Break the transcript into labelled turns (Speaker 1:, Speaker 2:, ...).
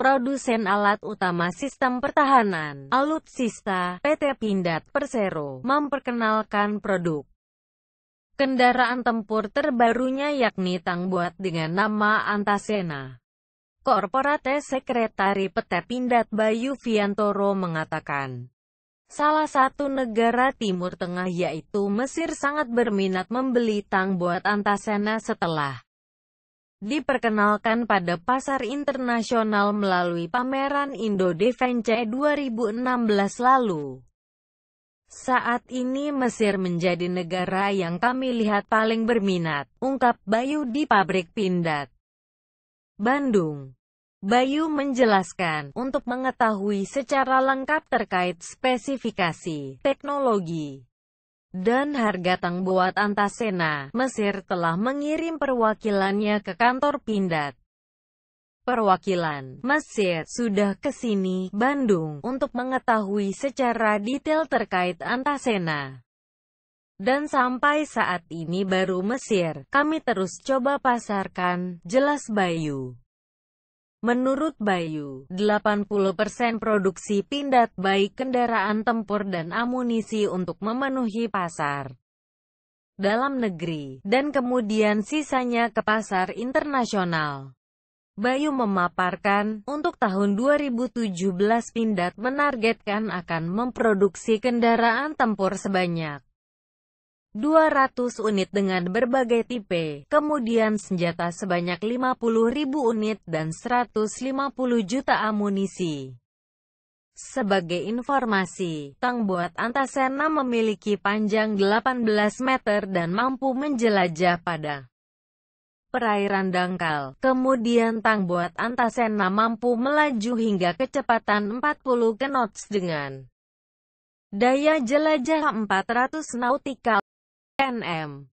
Speaker 1: produsen alat utama sistem pertahanan, alutsista, PT Pindad Persero, memperkenalkan produk kendaraan tempur terbarunya yakni tang buat dengan nama Antasena. Korporate Sekretari PT Pindad Bayu Fiantoro mengatakan, salah satu negara Timur Tengah yaitu Mesir sangat berminat membeli tang buat Antasena setelah diperkenalkan pada pasar internasional melalui pameran Indo Defense 2016 lalu. Saat ini Mesir menjadi negara yang kami lihat paling berminat, ungkap Bayu di pabrik Pindad. Bandung. Bayu menjelaskan, untuk mengetahui secara lengkap terkait spesifikasi, teknologi, dan harga tang buat Antasena, Mesir telah mengirim perwakilannya ke kantor Pindad. Perwakilan Mesir sudah ke sini, Bandung, untuk mengetahui secara detail terkait Antasena. Dan sampai saat ini baru Mesir, kami terus coba pasarkan, jelas Bayu. Menurut Bayu, 80% produksi pindad baik kendaraan tempur dan amunisi untuk memenuhi pasar dalam negeri, dan kemudian sisanya ke pasar internasional. Bayu memaparkan, untuk tahun 2017 Pindad menargetkan akan memproduksi kendaraan tempur sebanyak 200 unit dengan berbagai tipe, kemudian senjata sebanyak 50 ribu unit dan 150 juta amunisi. Sebagai informasi, tang buat Antasena memiliki panjang 18 meter dan mampu menjelajah pada perairan dangkal. Kemudian tang buat Antasena mampu melaju hingga kecepatan 40 knots dengan daya jelajah 400 nautikal. NM